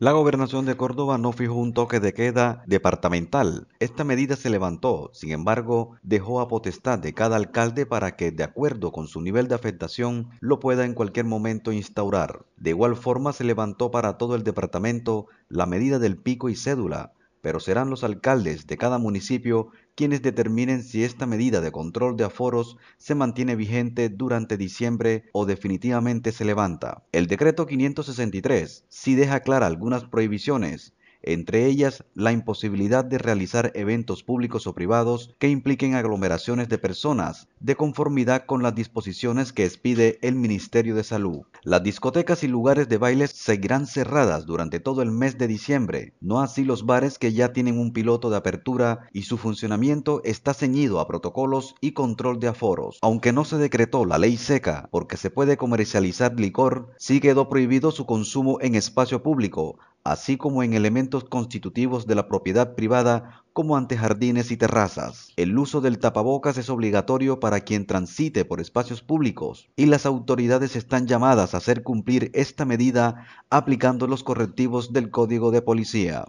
La gobernación de Córdoba no fijó un toque de queda departamental. Esta medida se levantó, sin embargo, dejó a potestad de cada alcalde para que, de acuerdo con su nivel de afectación, lo pueda en cualquier momento instaurar. De igual forma, se levantó para todo el departamento la medida del pico y cédula, pero serán los alcaldes de cada municipio quienes determinen si esta medida de control de aforos se mantiene vigente durante diciembre o definitivamente se levanta. El decreto 563 sí deja clara algunas prohibiciones, entre ellas la imposibilidad de realizar eventos públicos o privados que impliquen aglomeraciones de personas, de conformidad con las disposiciones que expide el Ministerio de Salud. Las discotecas y lugares de bailes seguirán cerradas durante todo el mes de diciembre, no así los bares que ya tienen un piloto de apertura y su funcionamiento está ceñido a protocolos y control de aforos. Aunque no se decretó la ley seca porque se puede comercializar licor, sí quedó prohibido su consumo en espacio público, así como en elementos constitutivos de la propiedad privada como ante jardines y terrazas. El uso del tapabocas es obligatorio para quien transite por espacios públicos y las autoridades están llamadas a hacer cumplir esta medida aplicando los correctivos del Código de Policía.